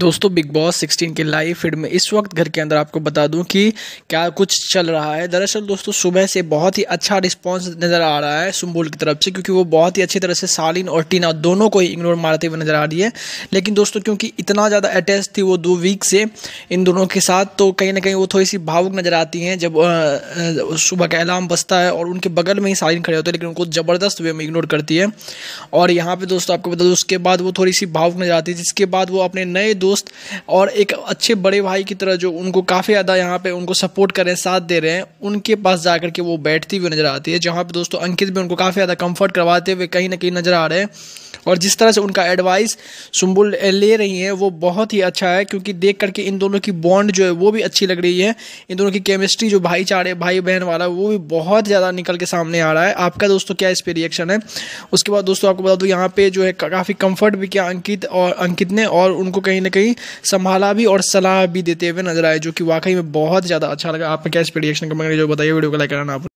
दोस्तों big boss 16 के live feed में इस वक्त घर के अंदर आपको बता दूं कि क्या कुछ चल रहा है दरअसल दोस्तों सुबह से बहुत ही अच्छा रिस्पांस नज़र आ रहा है सुम्बुल की तरफ से क्योंकि वो बहुत ही अच्छी तरह से सालिन और टीना दोनों को ही इग्नोर मारते हुए नज़र आ रही है लेकिन दोस्तों क्योंकि इतना ज़्यादा अटैच थी वो दो वीक से इन दोनों के साथ तो कहीं ना कहीं वो थोड़ी सी भावुक नज़र आती हैं जब सुबह का अलार्म बसता है और उनके बगल में ही सालिन खड़े होते हैं लेकिन उनको ज़बरदस्त वे में इग्नोर करती है और यहाँ पर दोस्तों आपको बता दूँ उसके बाद वो थोड़ी सी भावुक नज़र आती है जिसके बाद वो अपने नए दो दोस्त और एक अच्छे बड़े भाई की तरह जो उनको काफ़ी ज़्यादा यहाँ पे उनको सपोर्ट कर रहे हैं साथ दे रहे हैं उनके पास जा के वो बैठती हुई नज़र आती है जहाँ पे दोस्तों अंकित भी उनको काफ़ी ज़्यादा कंफर्ट करवाते हुए कहीं ना कहीं नज़र आ रहे हैं और जिस तरह से उनका एडवाइस सुम्बुल ले रही हैं वो बहुत ही अच्छा है क्योंकि देख करके इन दोनों की बॉन्ड जो है वो भी अच्छी लग रही है इन दोनों की केमिस्ट्री जो भाईचारे भाई बहन वाला वो भी बहुत ज़्यादा निकल के सामने आ रहा है आपका दोस्तों क्या इस पर रिएक्शन है उसके बाद दोस्तों आपको बता दूँ यहाँ पे जो है काफ़ी कम्फर्ट भी किया अंकित और अंकित ने और उनको कहीं ना कहीं संभाला भी और सलाह भी देते हुए नजर आए जो कि वाकई में बहुत ज़्यादा अच्छा लगा आपका क्या इस पर रिएक्शन कमेंट जो बताइए वीडियो को लाइक करना आप